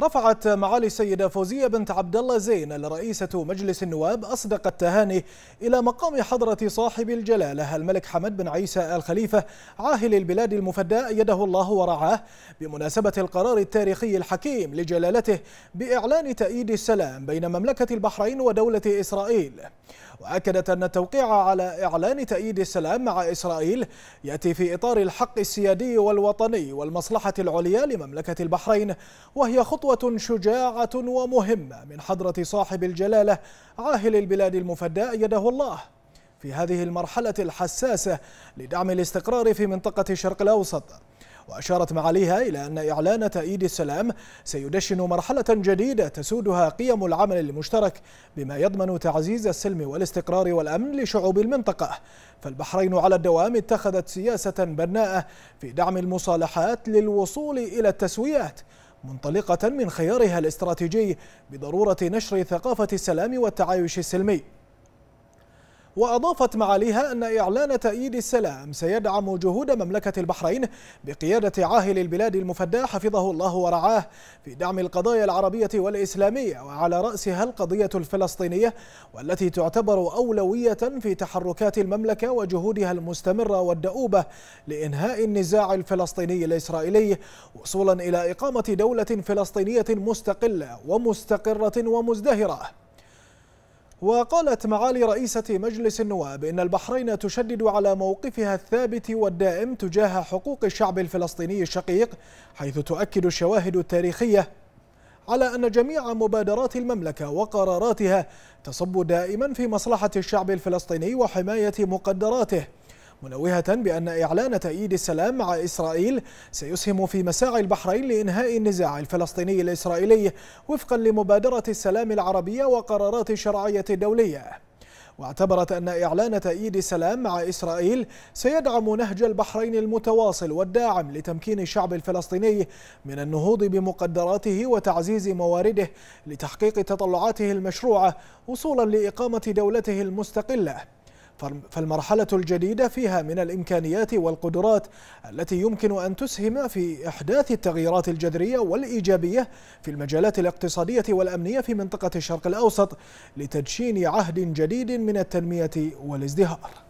رفعت معالي السيدة فوزية بنت عبد الله زين الرئيسة مجلس النواب أصدق التهاني إلى مقام حضرة صاحب الجلالة الملك حمد بن عيسى الخليفة عاهل البلاد المفداء يده الله ورعاه بمناسبة القرار التاريخي الحكيم لجلالته بإعلان تأييد السلام بين مملكة البحرين ودولة إسرائيل وأكدت أن التوقيع على إعلان تأييد السلام مع إسرائيل يأتي في إطار الحق السيادي والوطني والمصلحة العليا لمملكة البحرين وهي خطوة خطوة شجاعة ومهمة من حضرة صاحب الجلالة عاهل البلاد المفدى أيده الله في هذه المرحلة الحساسة لدعم الاستقرار في منطقة الشرق الأوسط وأشارت معاليها إلى أن إعلان تأييد السلام سيدشن مرحلة جديدة تسودها قيم العمل المشترك بما يضمن تعزيز السلم والاستقرار والأمن لشعوب المنطقة فالبحرين على الدوام اتخذت سياسة بناءة في دعم المصالحات للوصول إلى التسويات منطلقة من خيارها الاستراتيجي بضرورة نشر ثقافة السلام والتعايش السلمي وأضافت معاليها أن إعلان تأييد السلام سيدعم جهود مملكة البحرين بقيادة عاهل البلاد المفدى حفظه الله ورعاه في دعم القضايا العربية والإسلامية وعلى رأسها القضية الفلسطينية والتي تعتبر أولوية في تحركات المملكة وجهودها المستمرة والدؤوبة لإنهاء النزاع الفلسطيني الإسرائيلي وصولا إلى إقامة دولة فلسطينية مستقلة ومستقرة ومزدهرة وقالت معالي رئيسة مجلس النواب إن البحرين تشدد على موقفها الثابت والدائم تجاه حقوق الشعب الفلسطيني الشقيق حيث تؤكد الشواهد التاريخية على أن جميع مبادرات المملكة وقراراتها تصب دائما في مصلحة الشعب الفلسطيني وحماية مقدراته منوهة بأن إعلان تأييد السلام مع إسرائيل سيسهم في مساعي البحرين لإنهاء النزاع الفلسطيني الإسرائيلي وفقا لمبادرة السلام العربية وقرارات الشرعية الدولية واعتبرت أن إعلان تأييد السلام مع إسرائيل سيدعم نهج البحرين المتواصل والداعم لتمكين الشعب الفلسطيني من النهوض بمقدراته وتعزيز موارده لتحقيق تطلعاته المشروعة وصولا لإقامة دولته المستقلة فالمرحلة الجديدة فيها من الإمكانيات والقدرات التي يمكن أن تسهم في إحداث التغييرات الجذرية والإيجابية في المجالات الاقتصادية والأمنية في منطقة الشرق الأوسط لتدشين عهد جديد من التنمية والازدهار